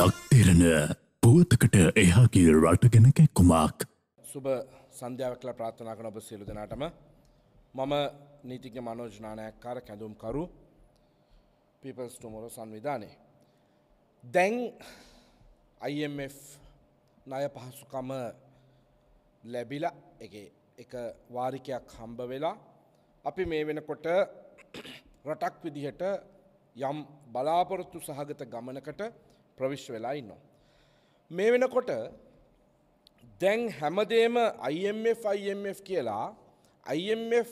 ලක්තෙරණ පුවතකට එහාගේ රටගෙන කැක්කුමක්. සුබ සන්ධ්‍යාවක්ල ප්‍රාථනා කන ඔබ සියලු දෙනාටම මම නීතිඥ මනෝජනානයක්කාර කැඳුම්කරු පිපල්ස් ටුමොර සංවිධානය. දැන් IMF ණය පහසුකම ලැබිල එක වාරිකයක් හම්බ වෙලා අපි මේ වෙනකොට රටක් විදිහට යම් බලාපොරොත්තු සහගත ගමනකට ප්‍රවිශ්ව වෙලා ඉන්නවා. මේ වෙනකොට දැන් හැමදේම IMF IMF කියලා IMF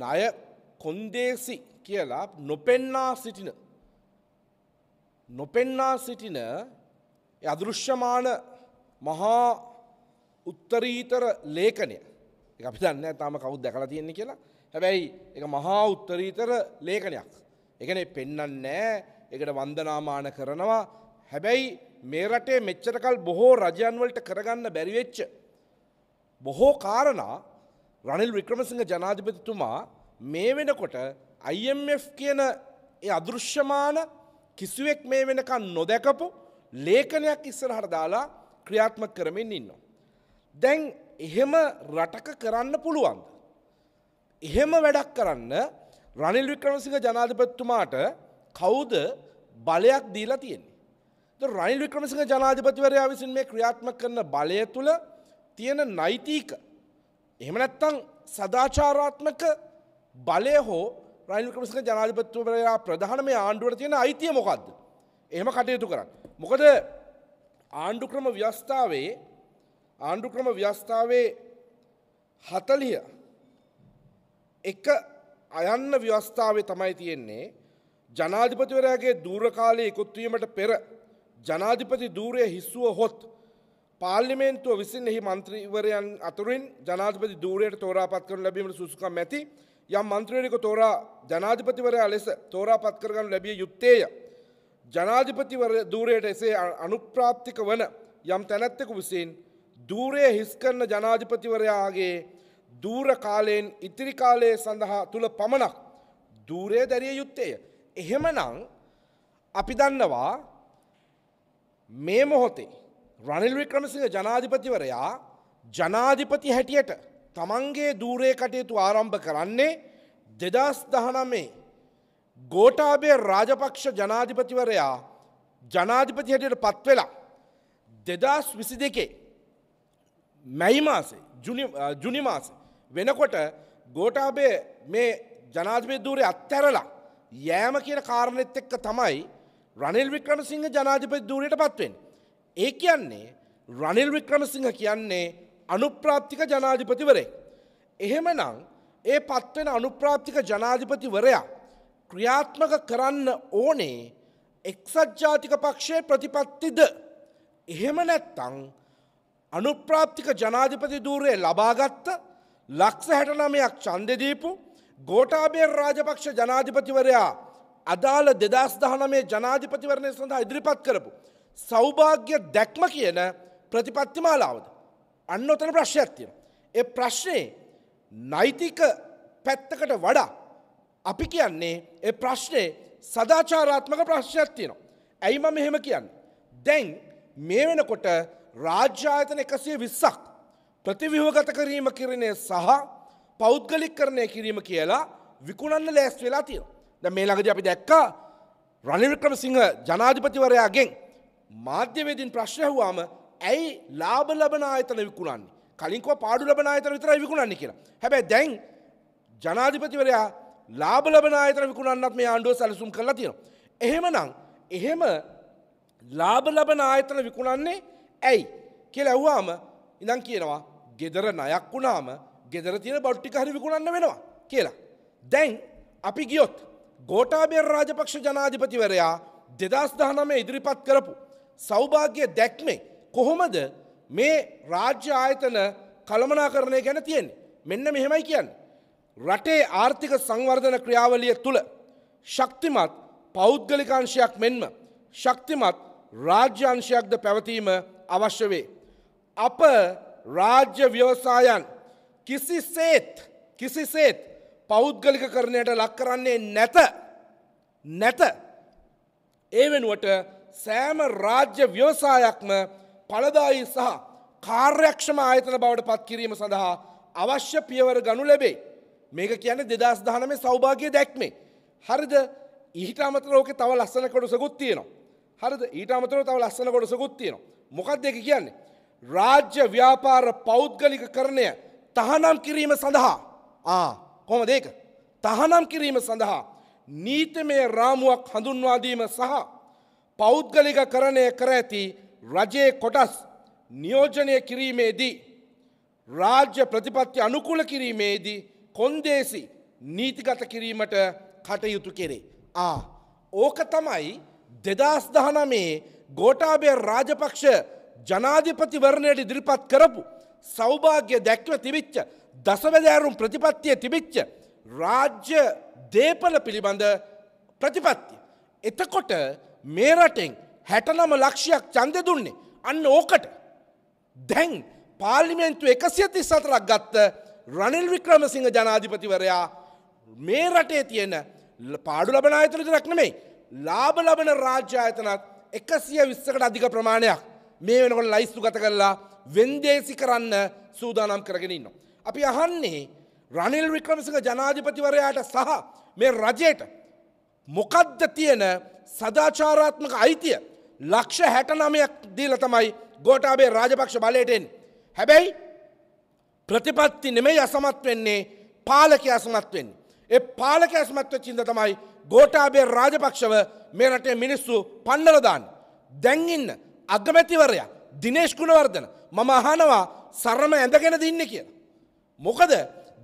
ණය කොන්දේසි කියලා නොපෙන්නා සිටින නොපෙන්නා සිටින අදෘශ්‍යමාන මහා උත්තරීතර ලේඛනය එක අපි දන්නේ තාම කවුද දැකලා තියෙන්නේ කියලා හැබැයි එක මහා උත්තරීතර ලේඛනයක් ඒ කියන්නේ පෙන්වන්නේ නැහැ එකට වන්දනාමාන කරනවා හැබැයි මේ රටේ මෙච්චරකල් බොහෝ රජයන්වලට කරගන්න බැරිවෙච්ච. බොහෝ කාරණා රනිල් වික්‍රමසිංහ ජනාධිපතිතුමා මේ වෙනකොට IMF කියන අදෘශ්‍යමාන කිසිවෙක් මේ වෙනකන් නොදැකපු ලේඛනයක් ඉස්සරහට දාලා ක්‍රියාත්මක කරමින් ඉන්නවා. දැන් එහෙම රටක කරන්න පුළුවන්ද. එහෙම වැඩක් කරන්න රනිල් වික්‍රමසිංහ ජනාධිපතිතුමාට කවුද බලයක් දීලා තියෙන්නේ. රනිල් වික්‍රමසිංහ ජනාධිපතිවරයා විසින් මේ ක්‍රියාත්මක කරන බලය තුළ තියෙන නෛතික එහෙම නැත්තම් සදාචාරාත්මක බලය හෝ රනිල් වික්‍රමසිංහ ජනාධිපතිවරයා ප්‍රධාන මේ ආණ්ඩුවට තියෙන අයිතිය මොකද්ද? එහෙම කටයුතු කරන්න. මොකද ආණ්ඩු ක්‍රම ව්‍යවස්ථාවේ ආණ්ඩු ක්‍රම ව්‍යවස්ථාවේ 40 එක අයන්න ව්‍යවස්ථාවේ තමයි තියෙන්නේ ජනාධිපතිවරයාගේ දූරකාලය ඉකුත්වීමට පෙර ජනාධිපති දූරය හිස්සුව හොත් පාර්ලිමේන්තුව විසින් එහි මන්ත්‍රීවරයන් අතුරින් ජනාධිපති දූරයට තෝරාපත් කරන ලැබීමට සුසුකම් ඇති යම් මන්ත්‍රවරයක තෝරා ජනාධිපතිවරයා ලෙස තෝරාපත් කරගන්න ලැබිය යුත්තේය. ජනාධිපතිවර දූරයට එසේ අනුප්‍රාප්තික වන යම් තැනැත්තෙකු විසින් දූරය හිස්කරන ජනාධිපතිවරයාගේ දූර කාලයෙන් ඉතිරි කාලය සඳහා තුළ පමණක් දූරය දැරිය යුත්තේය. එහෙමනම් අපි දන්නවා මේ මොහොතේ රනිල් වික්‍රමසිංහ ජනාධිපතිවරයා ජනාධිපති හැටියට තමන්ගේ දූරේ කටයුතු ආරම්භ කරන්නේ දෙදස් දහනමේ ගෝටාබේ රාජපක්ෂ ජනාධිපතිවරයා ජනාධිපති හැටියට පත්වෙලා දෙදස් විසි දෙකේ මැයි මාසේ ජුනි මාස වෙනකොට ගෝටාබේ මේ ජනාධිපති දූරේ අත්හැරලා යෑම කියන කාරණෙත් එක්ක තමයි රනිල් වික්‍රමසිංහ ජනාධිපති ධූරයට පත්වෙන්. ඒ කියන්නේ රනිල් වික්‍රමසිංහ කියන්නේ අනුප්‍රාප්තික ජනාධිපතිවරේ. එහෙමනම් ඒ පත්වෙන අනුප්‍රාප්තික ජනාධිපතිවරයා ක්‍රියාත්මක කරන්න ඕනේ එක්සත් ජාතික පක්ෂයේ ප්‍රතිපත්තිද. එහෙම නැත්තං අනුප්‍රාප්තික ජනාධිපති ධූරයේ ලබාගත්ත ලක්ෂ හැටනමයක් චන්දදීපු ගෝටාබේ රාජපක්ෂ ජනාධිපතිවරයා අදාළ දෙදස් දහනමේ ජනාධිපතිවරණය සඳහා ඉදිරිපත් කරපු. සෞභාග්‍ය දැක්ම කියන ප්‍රතිපත්තිමාලාවද. අන්න ඔතන ප්‍රශ්යක් තියෙන. ඒ ප්‍රශ්නේ නෛතික පැත්තකට වඩා අපි කියන්නේ ඒ ප්‍රශ්නේ සදාචාරාත්මක ප්‍රශ්නයක් තියෙනවා. ඇයි මම මෙහෙම කියන්නේ? දැන් මේ වෙනකොට රාජ්‍ය ආයතන 120ක් ප්‍රතිව්‍යුහගත කිරීම කිරීමේ සහ පෞද්ගලික් කරණය කිරීම කියලා විකුණන්න ලෑස් වෙලා තියෙන. ද මේ ළඟද අපි දැක්කා රනිවික්‍රම සිංහ ජනාධිපතිවරයාගෙන් මාධ්‍යවේදින් ප්‍රශ්නයහවාම ඇයි ලාබ ලබන ආයතන විකුණන්නේ කලින්කව පාඩු ලබන ආයතන විතර විකුණන්නේ කියලා. හැබැයි දැන් ජනාධිපතිවරයා ලාබ ලබන ආයතන විකුණන්නත් මේ ආණ්ඩුව සැලසුම් කරලා තියෙනවා. එහෙමනම් එහෙම ලාබ ලබන ආයතන විකුණන්නේ ඇයි කියලා ඇහුවාම ඉඳන් කියනවා gedara ණයක් වුණාම ගෙදර තියෙන බෞට්ටික හරි විකුණන්න වෙනවා කියලා. දැන් අපි ගියොත් ගෝටාබේර රාජපක්ෂ ජනාධිපතිවරයා දෙදස් දහනමේ ඉදිරිපත් කරපු සෞභාග්‍ය දැක්මේ කොහොමද මේ රාජ්‍ය ආයතන කළමනාකරණය ගැන තියෙන්නේ. මෙන්න මෙහෙමයි කියන්න. රටේ ආර්ථික සංවර්ධන ක්‍රියාවලිය තුළ ශක්තිමත් පෞද්ගලිකාංශයක් මෙන්ම ශක්තිමත් රාජ්‍යංශයක්ද පැවතීම අවශ්‍ය වේ. අප රාජ්‍ය ව්‍යවසායන් කිසිසේත් කිසිසේත් පෞද්ගලික කරණයට ලක් කරන්නේ නැත නැත ඒ වෙනුවට සෑම රාජ්‍ය ව්‍යවසායක්ම පලදායි සහ කාර්යක්ෂම ආයතන බවට පත් කිරීම සඳහා අවශ්‍ය පියවර ගනු ලැබේ මේක කියන දෙදස් දහනමේ සෞභාගය දැක්මේ හරිද ඊට අමතරෝක තව ලස්සන කොටසකුත් තියෙනවා හරිද ඊට අමතරව තව ලස්සන කොටසකුත් තියෙනවා මොකක්ද දෙක කියන්නේ රාජ්‍ය ව්‍යාපාර පෞද්ගලික කරණය තහනම් කිරීම සඳහා ආ කොහොමද ඒක? තහනම් කිරීම සඳහා නීතිමය රාමුවක් හඳුන්වා දීම සහ පෞද්ගලිකකරණය කර ඇති රජයේ කොටස් නියෝජනය කිරීමේදී රාජ්‍ය ප්‍රතිපත්ති අනුකූල කිරීමේදී කොන්දේසි නීතිගත කිරීමට කටයුතු කෙරේ. ආ ඕක තමයි දෙදස් දහනමේ ගෝටාබය රාජපක්ෂ ජනාධිපතිවරණයට ඉදිරිපත් කරපු සෞභාග්‍ය දැක්ව තිබිච්ච දසවදෑරුම් ප්‍රතිපත්තිය තිබිච්ච රාජ්‍ය දේපල පිළිබඳ ප්‍රතිපත්තිය. එතකොට මේ රටෙන් හැටනම ලක්ෂයක් චන්ද දුන්නේ අන්න ඕකට දැන් පාර්ලිමෙන්න්තු එකසියති සතරක් ගත්ත රනිල් වික්‍රමසිංහ ජනාධිපතිවරයා මේ රටේ තියෙන පාඩු ලබන අයතනති රක්නමයි ලාබ ලබන රාජ්‍යායතනත් එකසිය විස්සකට අධික ප්‍රමාණයක් මේ වෙනකොට ලයිස්තු ගත කරලා වෙන්දේසි කරන්න සූදානම් කරගෙන ඉන්නවා. අපි අහන්නේ රනිල් වික්‍රමසිංහ ජනාධිපතිවරයාට සහ මේ රජයට මොකද්ද තියෙන සදාචාරාත්මක අයිතිය ලක්ෂ හැටනමයක් දීල තමයි ගෝටාබේ රාජපක්ෂ බලයටෙන්. හැබැයි ප්‍රතිපත්ති නෙමෙයි අසමත් වෙන්නේ පාලක අසමත් වෙන්න. ඒ පාලක ඇස්මත්ව චින්ද තමයි ගෝටාබේ රාජපක්ෂව මේ රටේ මිනිස්සු පන්නලදාන්. දැන්ඉන්න අගමැතිවරයා දිනේශ්ගුණවර්ධන මම අහනවා සරම ඇඳගෙන දින්න කියලා. මොකද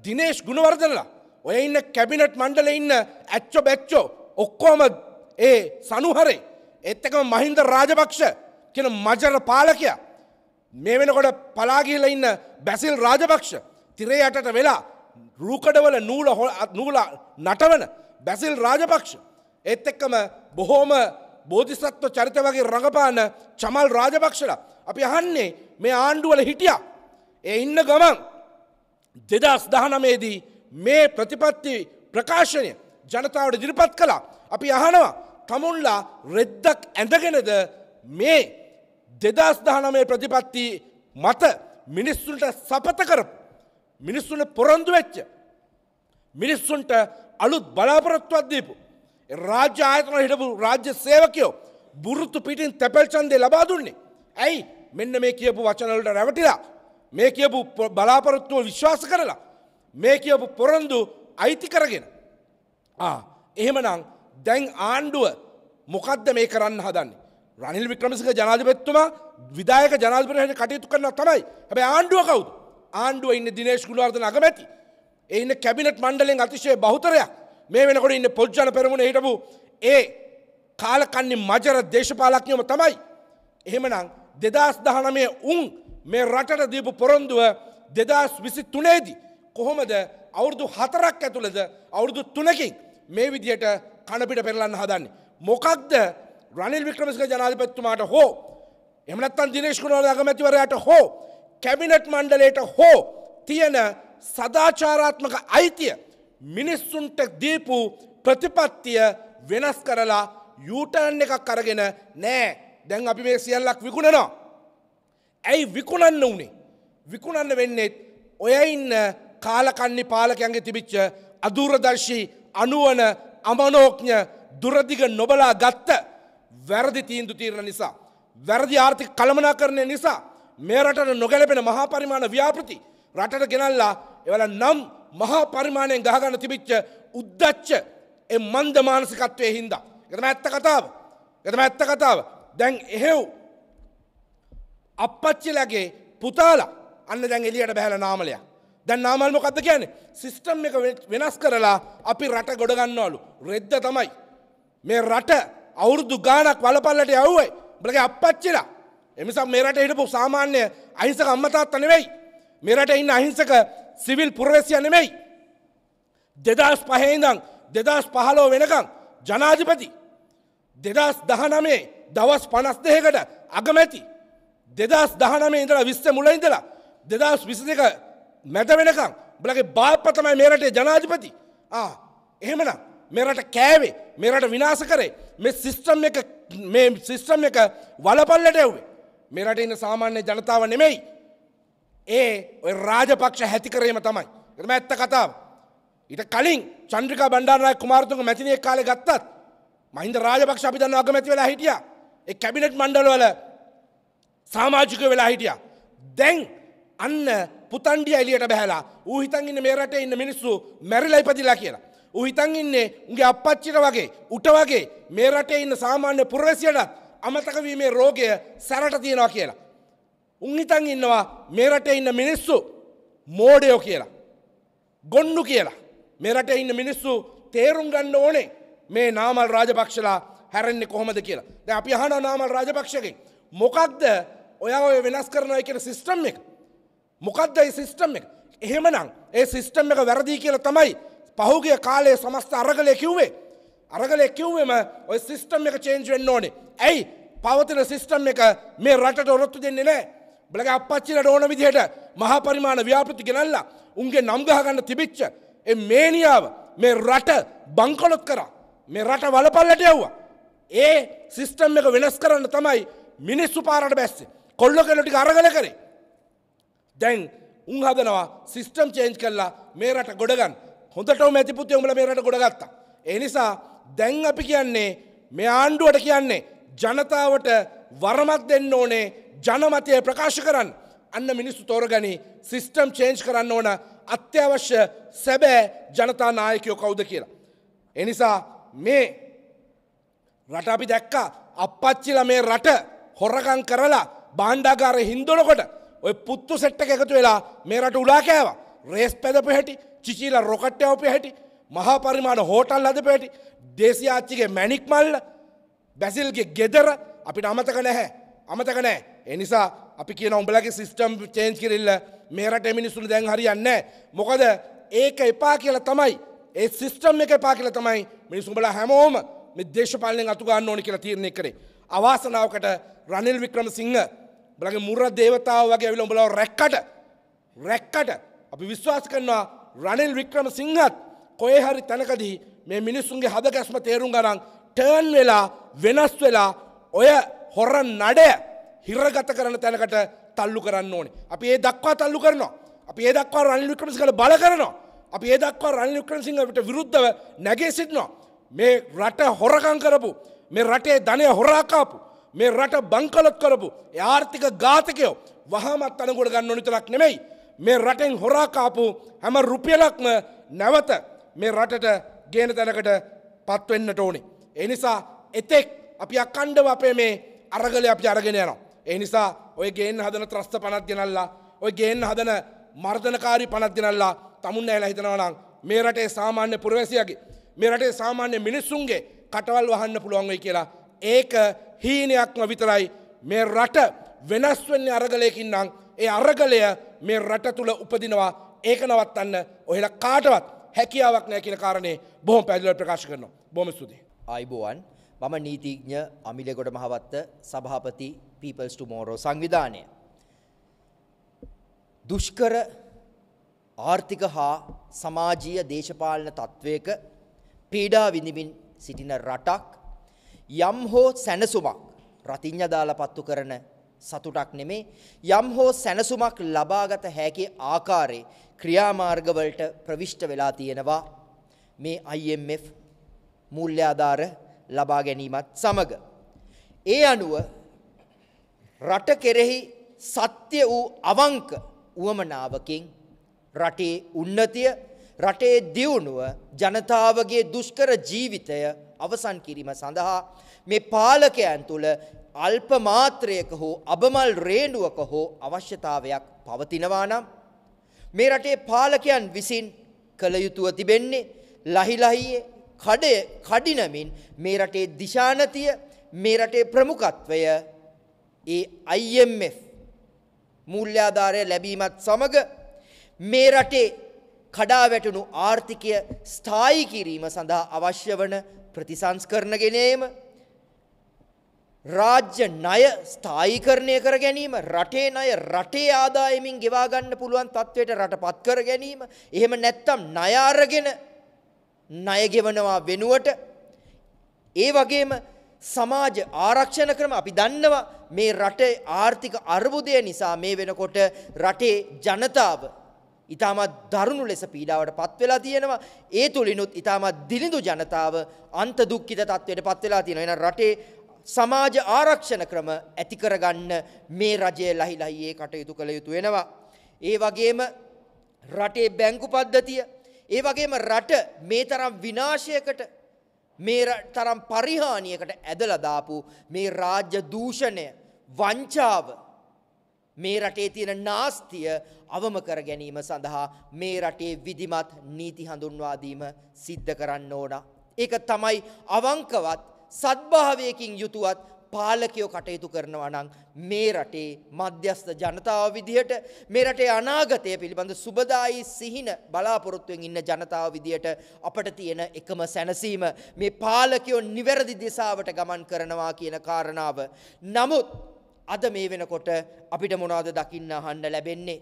දිනේශ් ගුණවර්ධනලා ඔය ඉන්න කැබිනට් මණ්ඩල ඉන්න ඇච්චෝ බැච්චෝ ඔක්කෝම ඒ සනුහරේ එත්තකම මහින්ද රාජපක්ෂ කියන මජර පාලකයා මේ වෙනකොට පලාගිහිල ඉන්න බැසිල් රාජපක්ෂ තිරේ යටට වෙලා රූකඩවල නූල හො නූල නටවන බැසිල් රාජපක්ෂ එත් එක්කම බොහෝම බෝධිසත්ව චරිත වගේ රඟපාන චමල් රාජපක්ෂලා අපි අහන්නේ මේ ආණ්ඩුවල හිටියා. ඒ ඉන්න ගමන් දෙදස් දහනමේදී මේ ප්‍රතිපත්ති ප්‍රකාශනය ජනතාවට දිරිපත් කලා අපි අහනවා තමුන්ලා රෙද්දක් ඇඳගෙනද මේ දෙදස් දහනමේ ප්‍රතිපත්ති මත මිනිස්සුන්ට සපත කරපු. මිනිස්සුන පොරොන්දු වෙච්ච. මිනිස්සුන්ට අලුත් බලාපොරොත්තුවත්දීපු. රාජ්‍ය ආයතන හිටපු රාජ්‍ය සේවකයෝ බුරුත්තු පිටින් තැපැල්චන්දේ ලබා දුන්නේ. ඇයි මෙන්න මේ කියපු වචනවලට රැවටිලා මේ කියපු බලාපොරොත්තුව විශ්වාස කරලා මේ කියපු පොරොන්දු අයිති කරගෙන. එහෙමනම් දැන් ආණ්ඩුව මොකක්ද මේ කරන්න හදන්නේ. රනිල් වික්‍රමසික ජනාධිපත්තුමා විදායක ජනාධිපරයට කටයුතු කරන තමයි හැබැ ආණ්ඩුව කවුද ආණ්ඩුව ඉන්න දිනේශ් ගුණවර්ධ නගමැති. එන්න කැබිනට් මණ්ඩලෙන් අතිශය බහතරයක් මේ වෙනකොට ඉන්න පොජ්ජන පෙරමුණ හිටපු ඒ කාලකන්නේ මජර දේශපාලක්ඥම තමයි. එහෙමනම් දෙදස් දහනමේ උන් මේ රටට දීපු පොරොන්දුව දෙදස් විසි තුනේදී. කොහොමද අවුරුදු හතරක් ඇතුළද අවුරුදු තුනකින් මේ විදියට කණපිට පෙරලන්න හදන්නේ. මොකක්ද රනිල් වික්‍රමසික ජනාධිපතිතුමාට හෝ එමනත්තන් දිනේශ්කුණෝල අගමැතිවරයට හෝ කැබිනට් මණ්ඩලයට හෝ තියෙන සදාචාරාත්මක අයිතිය මිනිස්සුන්ට දීපු ප්‍රතිපත්තිය වෙනස් කරලා යුටර්න් එකක් කරගෙන නෑ දැන් අපි මේ සියල්ලක් විකුණනවා. ඇයි විකුණන්න උනේ. විකුණන්න වෙන්නෙත් ඔය ඉන්න කාලකන්නේ පාලකයන්ගේ තිබිච්ච අදූරදර්ශී අනුවන අමනෝඥ දුරදිග නොබලා ගත්ත වැරදි තීන්දු තීරණ නිසා. වැරදි ආර්ථික කළමනා කරණය නිසා මේ රටට නොගැලපෙන මහා පරිමාණ ව්‍යාපෘති රටට ගෙනල්ලා එවල නම් මහා පරිමාණයෙන් ගහගන්න තිබිච්ච උද්දච්ච ඒ මන්ද මානසිකත්වයේ හින්දා. එතම ඇත්ත කතාව. එතම ඇත්ත කතාව. දැන් එහෙව් අපපච්චිලගේ පුතාලා අන්න දැන් එලියට බැහල නාමලය දැන් නාමල් මොකක්ද කියන්නේ සිස්ටම් එක වෙනස් කරලා අපි රට ගොඩගන්නවලු රෙද්ද තමයි මේ රට අවුරුදු ගානක් වලපල්ලට යව්වයි බලගේ අපපච්චිලා එමිසා මේ රට හිටපු සාමාන්‍ය අහිංසක අම්මතාත්ත නෙවෙයි මේ රට ඉන්න අහිංසක සිවිල් පුරවැසිය නෙමෙයි දෙදස් පහේදං දෙදස් පහලෝ වෙනකං ජනාධිපති දෙදස් දහනමේ දවස් පනස් දෙහකට අගමැති දෙදස් දහනමේ ඉඳලා විස්ස මුල ඉඳලා දෙදස් විස දෙක මැද වෙනකම් බලගේ බාපතමයි මේරටේ ජනාධිපති එහෙමන මෙරට කෑවේ මෙරට විනාස කරේ මේ සිිස්ටම් එක මේ සිිස්ටම් එක වලපල්ලට එව්වේ මෙරට ඉන්න සාමාන්‍ය ජනතාව නෙමෙයි ඒ ඔය රාජපක්ෂ හැති කරීම තමයි එම ඇත්ත කතාව ඉට කලින් චන්ද්‍රික බණ්ඩාරය කුමාරතුක මැතිනේ කාලෙ ගත්තත් මහින්ද රාජපක්ෂ අපි දන්න අගමැති වෙලා හිටියා කැබිනට් මණ්ඩලවල සාමාජික වෙලා හිටිය. දැන් අන්න පුතන්ඩිය එලියට බැහලා ඌහිතන්ගන්න මේ රට ඉන්න මිනිස්සු මැරිලයි පදිලා කියලා. උහිතන් ඉන්නේ උගේ අපපච්චිට වගේ උට වගේ මේ රටේ ඉන්න සාමාන්‍ය පුරවැසියටත් අමතකවීමේ රෝගය සැරට තියෙනවා කියලා. උන්හිතන් ඉන්නවා මේ රටේ ඉන්න මිනිස්සු මෝඩයෝ කියලා. ගොන්ඩු කියලා. මේ රටේ ඉන්න මිනිස්සු තේරුම් ගන්න ඕනේ මේ නාමල් රාජපක්ෂලා හැරෙන්නේ කොහොමද කියලා. දැන් අපි අහනවා නාමල් රාජපක්ෂගෙන්. මොකක්ද ඔයා ඔය වෙනස් කරනවා කියන සිස්ටම් එක? මොකක්ද ඒ සිස්ටම් එක? එහෙමනම් ඒ සිස්ටම් එක වැරදි කියලා තමයි පහුගිය කාලයේ සමස්ත අරගලය කිව්වේ. අරගලය කිව්වෙම ඔය සිස්ටම් එක චේන්ජ් වෙන්න ඕනේ. ඇයි? පවතින සිස්ටම් එක මේ රටට ඔරොත්තු දෙන්නේ නැහැ. බලගේ අපච්චිලට ඕන විදිහට මහා පරිමාණ ව්‍යාපෘති ගෙනල්ලා උන්ගේ නම් ගහ ගන්න තිබිච්ච ඒ මේනියාව මේ රට බංකොලොත් කරා. මේ රට වලපල්ලට යව්වා. ඒ සිිස්ටම් එක වෙනස් කරන්න තමයි මිනිස්සු පාරට බැස්සේ කොල්ලො කෙලොටි අරගල කරේ. දැන් උන් හදනවා සිිස්ටම් චේන්ජ් කරලා මේරට ගොඩගන් හොඳට මැති පුතිය උඹල මේරට ගොඩගත්තා. එනිසා දැන් අපි කියන්නේ මේ ආණ්ඩුවට කියන්නේ ජනතාවට වරමක් දෙන්න ඕනේ ජනමතය ප්‍රකාශ කරන්න අන්න මිනිස්සු තෝරගනි සිිස්ටම් චේන්ජ් කරන්න ඕන අත්‍යවශ්‍ය සැබෑ ජනතා නායකයෝ කවුද කියලා. එනිසා මේ රට අපි දැක්කා අපච්චිල මේ රට හොරකං කරලා බාණ්ඩාගාර හින්දොනකොට ඔය පුත්තු සෙට්ටක එකතු වෙලා මේ රට උලා කෑවා රේස් පැදප හැටි චිචීල රොකට්ටයව පෙ හැටි මහා පරිමාණ හෝටල් අද පැටි දේශයාච්චිගේ මැනික් මල්ල බැසිල්ගේ ගෙදර අපිට අමතක නැහැ අමතක නෑ එනිසා අපි කියන උඹලගේ සිිස්ටම් චේන්ච් කිරල්ල මේරට මිනිස්සුන් දැන් හරියන්න මොකද ඒක එපා කියල තමයි ඒ සිිස්ටම් එක එපා කියල තමයි මිනිසුඹල හැමෝම මෙ දේශපාලනෙන් අතුගන්න ඕනි කියලා තීරණය කරේ. අවාසනාවකට රනිල් වික්‍රමසිංහ බලගේ මුර දේවතාව වගේ ඇවිල්ලා උඹලව රැක්කට රැක්කට අපි විශ්වාස කරනවා රනිල් වික්‍රමසිංහත් කොහේ හරි තැනකදී මේ මිනිස්සුන්ගේ හදගැස්ම තේරුම් ගන්න ටර්න් වෙලා වෙනස් වෙලා ඔය හොර නඩය හිරගත කරන තැනකට තල්ලු කරන්න ඕනේ. අපි ඒ දක්වා තල්ලු කරනවා. අපි ඒ දක්වා රනිල් වික්‍රමසිංහට බල කරනවා. අපි ඒ දක්වා රනිල් වික්‍රමසිංහට විරුද්ධව නැගේ සිටිනවා. මේ රට හොරකං කරපු මේ රටේ ධනය හොරාකාපු මේ රට බංකලොත් කරපු ආර්ථික ඝාතකයෝ වහමත් අනගොඩ ගන්න නිතරක් නෙමෙයි මේ රටෙන් හොරාකාපු හැම රුපියලක්ම නැවත මේ රටට ගේන තැනකට පත්වෙන්නට ඕනේ. එනිසා එතෙක් අපි අකණ්ඩව අපේ මේ අරගල අපි අරගෙන යනවා. එනිසා ඔය ගේන්න හදන ත්‍රස්ත පනත් ගෙනල්ලා ඔය ගේන්න හදන මර්ධනකාරී පනත් ගෙනල්ලා තමුන් ඇලා හිතනවා නම් මේ රටේ සාමාන්‍ය පුරවැසියාගේ මෙරටේ සාමාන්‍ය මිනිස්සුන්ගේ කටවල් වහන්න පුළුවන්වෙයි කියලා. ඒක හීනයක්ම විතරයි මේ රට වෙනස් වෙන්නේ අරගලයකින් නම් ඒ අරගලය මේ රට තුල උපදිනවා ඒක නවත්තන්න ඔහෙල කාටවත් හැකියාවක් නෑ කියන කාරණේ බොහොම පැදිලට ප්‍රකාශ කරනවා. බොහොම ස්තුතියි. ආයිබෝවන් මම නීතිඥ අමිලගොඩ මහවත්ත සභාපති පීපල්ස් ටුමෝරෝ සංවිධානය. දුෂ්කර ආර්ථික හා සමාජීය දේශපාලන තත්ත්වයක පීඩා විඳමින් සිටින රටක් යම් හෝ සැනසුමක් රතිඤ්ඤ දාලා පත්තු කරන සතුටක් නෙමේ යම් හෝ සැනසුමක් ලබාගත හැකි ආකාරයේ ක්‍රියාමාර්ගවලට ප්‍රවිෂ්ඨ වෙලා තියෙනවා මේ IMF මූල්‍ය ආධාර ලබා ගැනීමත් සමග ඒ අනුව රට කෙරෙහි සත්‍ය වූ අවංක උවමනාවකින් රටේ උන්නතිය රටේ දියුණුව ජනතාවගේ දුෂ්කර ජීවිතය අවසන් කිරීම සඳහා මේ පාලකයන් තුළ අල්ප මාත්‍රයක හෝ අබමල් රේණුවක හෝ අවශ්‍යතාවයක් පවතිනවා නම් මේ රටේ පාලකයන් විසින් කළ යුතුව තිබෙන්නේ ලහිලහියේ කඩේ කඩිනමින් මේ රටේ දිශානතිය මේ රටේ ප්‍රමුඛත්වය ඒ IMF මූල්‍යාධාරය ලැබීමත් සමග මේ රටේ කඩා වැටුණු ආර්ථිකය ස්ථායි කිරීම සඳහා අවශ්‍ය වන ප්‍රතිසංස්කරණ ගෙනීම රාජ්‍ය ණය ස්ථායීකරණය කර ගැනීම රටේ ණය රටේ ආදායමින් ගෙවා ගන්න පුළුවන් තත්වයට රටපත් කර ගැනීම එහෙම නැත්නම් ණය අරගෙන ණය ගෙවනවා වෙනුවට ඒ වගේම සමාජ ආරක්ෂණ ක්‍රම අපි දන්නවා මේ රටේ ආර්ථික අර්බුදය නිසා මේ වෙනකොට රටේ ජනතාව ඉතාමත් දරුණු ලෙස පීඩාවට පත් වෙලා තියෙනවා. ඒ තුලිනුත් ඉතාමත් දිලිඳු ජනතාව අන්ත දුක්ඛිත තත්වයට පත් වෙලා තියෙනවා. එහෙනම් රටේ සමාජ ආරක්ෂණ ක්‍රම ඇති කරගන්න මේ රජය ලහිලහි ඒ කටයුතු කළ යුතු වෙනවා. ඒ වගේම රටේ බැංකු පද්ධතිය, ඒ වගේම රට මේ තරම් විනාශයකට මේ තරම් පරිහානියකට ඇදලා දාපු මේ රාජ්‍ය දූෂණය, වංචාව මේ රටේ තියෙන නාස්තිය අවම කර ගැනීම සඳහා මේ රටේ විධිමත් නීති හඳුන්වා දීම සිද්ධ කරන්න ඕන. ඒක තමයි අවංකවත් සත්භාවයකින් යුතුවත් පාලකයෝ කටයුතු කරනවා නම් මේ රටේ මධ්‍යස්ථ ජනතාව විදිහට මේ රටේ අනාගතය පිළිබඳ සුබදායි සිහින බලාපොරොත්තුවෙන් ඉන්න ජනතාව විදිහට අපට තියෙන එකම සැනසීම මේ පාලකයෝ නිවැරදි දිශාවට ගමන් කරනවා කියන කාරණාව. නමුත් අද මේ වෙනකොට අපිට මොනවද දකින්න අහන්න ලැබෙන්නේ.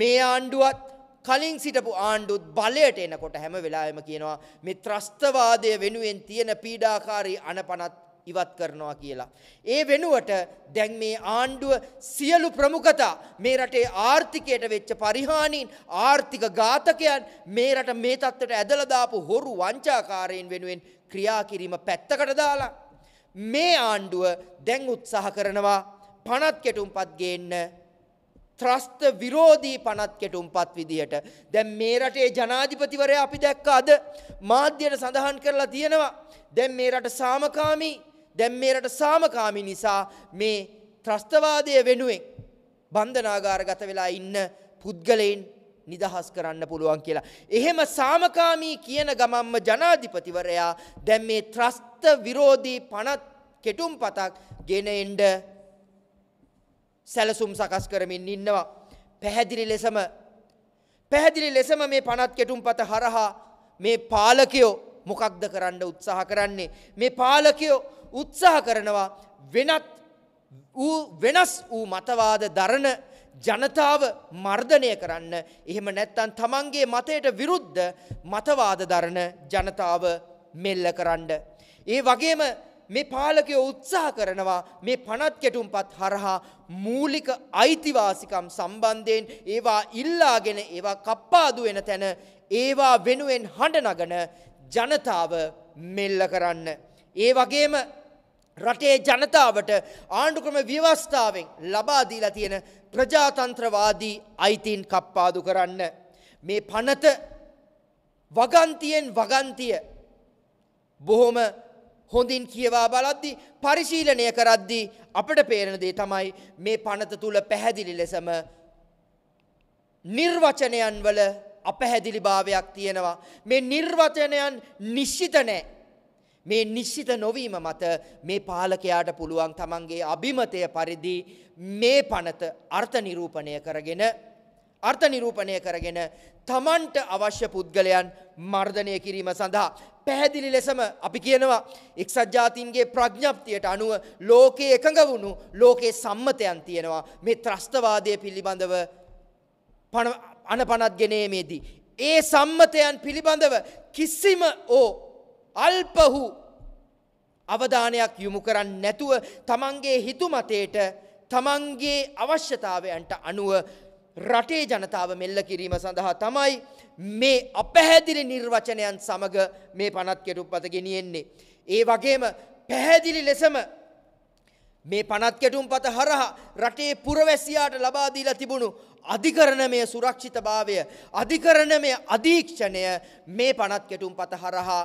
මේ ආණ්ඩුවත් කලින් සිටපු ආණ්ඩුත් බලයට එනකොට හැම වෙලාවෙම කියනවා මේ ත්‍රස්තවාදය වෙනුවෙන් තියෙන පීඩාකාරී අනපනත් ඉවත් කරනවා කියලා. ඒ වෙනුවට දැන් මේ ආණ්ඩුව සියලු ප්‍රමුඛතා මේ රටේ ආර්ථිකයට වෙච්ච පරිහානීන් ආර්ථික ඝාතකයන් මේ රට මේ තත්ත්වයට ඇදලා දාපු හොරු වංචාකාරයන් වෙනුවෙන් ක්‍රියා කිරීම පැත්තකට දාලා මේ ආණ්ඩුව දැන් උත්සාහ කරනවා පනත් කෙටුම්පත් ගේන්න ත්‍රස්ත විරෝධී පනත් කෙටුම්පත් විදියට දැන් මේ රටේ ජනාධිපතිවරයා අපි දැක්ක අද මාධ්‍යයට සඳහන් කරලා තියෙනවා දැන් මේ රට සාමකාමී දැන් මේ රට සාමකාමී නිසා මේ ත්‍රස්තවාදය වෙනුවෙන් බන්ධනාගාරගත වෙලා ඉන්න පුද්ගලයින් නිදහස් කරන්න පුළුවන් කියලා. එහෙම සාමකාමී කියන ගමම්ම ජනාධිපතිවරයා දැන් මේ ත්‍රස්ත විරෝධී පනත් කෙටුම් පතක් ගෙන එන්ඩ සැලසුම් සකස් කරමින් ඉන්නවා. පැහැදිලි ලෙසම පැහැදිලි ලෙසම මේ පනත් කෙටුම් පත හරහා මේ පාලකයෝ මොකක්ද කරන්න උත්සාහ කරන්නේ. මේ පාලකයෝ උත්සාහ කරනවා වෙනත් වෙනස් වූ මතවාද දරණ ජනතාව මර්ධනය කරන්න එහෙම නැත්තන් තමන්ගේ මතයට විරුද්ධ මතවාද දරණ ජනතාව මෙල්ල කරන්න. ඒ වගේම මේ පාලකයෝ උත්සාහ කරනවා මේ පනත් කෙටුම්පත් හරහා මූලික අයිතිවාසිකම් සම්බන්ධයෙන් ඒවා ඉල්ලාගෙන ඒවා කප්පාදු වෙන තැන ඒවා වෙනුවෙන් හඬ නගන ජනතාව මෙල්ල කරන්න. ඒ වගේම රටේ ජනතාවට ආණ්ඩුක්‍රම ව්‍යවස්ථාවෙන් ලබා දීලා තියෙන ප්‍රජාතන්ත්‍රවාදී අයිතීන් කප්පාදු කරන්න මේ පනත වගන්තියෙන් වගන්තිය බොහොම හොඳින් කියවා බලද්දි පරිශීලනය කරද්දී අපට පේන දේ තමයි මේ පනත තුල පැහැදිලි ලෙසම නිර්වචනයන් වල අපැහැදිලිභාවයක් තියෙනවා මේ නිර්වචනයන් නිශ්චිත නැහැ මේ නිශ්චිත නොවීම මත මේ පාලකයාට පුළුවන් තමන්ගේ අභිමතය පරිදි මේ පනත අර්ථ නිරූපණය කරගෙන අර්ථ නිරූපණය කරගෙන තමන්ට අවශ්‍ය පුද්ගලයන් මර්ධනය කිරීම සඳහා පැහැදිලි ලෙසම අපි කියනවා එක්සත් ජාතීන්ගේ ප්‍රඥප්තියට අනුව ලෝකයේ එකඟ වුණු ලෝකයේ සම්මතයන් තියෙනවා මේ ත්‍රස්තවාදය පිළිබඳව අනපනත් ගෙනීමේදී ඒ සම්මතයන් පිළිබඳව කිසිම ඕ අල්පහු අවධානයක් යොමු කරන්නේ නැතුව තමන්ගේ හිතුමතේට තමන්ගේ අවශ්‍යතාවයන්ට අනුව රටේ ජනතාව මෙල්ල කිරීම සඳහා තමයි මේ අපැහැදිලි නිර්වචනයන් සමග මේ පනත් කෙටුම්පත ගෙනියෙන්නේ. ඒ වගේම පැහැදිලි ලෙසම මේ පනත් කෙටුම්පත හරහා රටේ පුරවැසියාට ලබා දීලා තිබුණු අධිකරණමය සුරක්ෂිතභාවය අධිකරණමය අධීක්ෂණය මේ පනත් කෙටුම්පත හරහා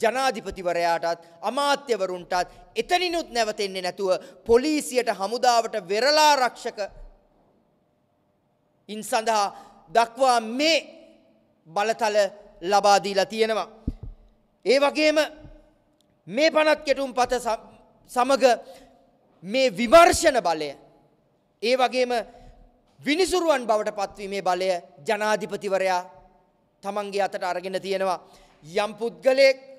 ජනාධිපතිවරයාටත් අමාත්‍යවරුන්ටත් එතනිනුත් නැවතෙන්නේ නැතුව පොලිසියට හමුදාවට වෙරලා රක්ෂක ඉන් සඳහා දක්වා මේ බලතල ලබා දීලා තියෙනවා. ඒ වගේම මේ පනත් කෙටුම් පත සමග මේ විමර්ශන බලය ඒ වගේම විනිසුරුවන් බවට පත්වීමේ බලය ජනාධිපතිවරයා තමන්ගේ අතට අරගෙන තියෙනවා. යම් පුද්ගලයෙක්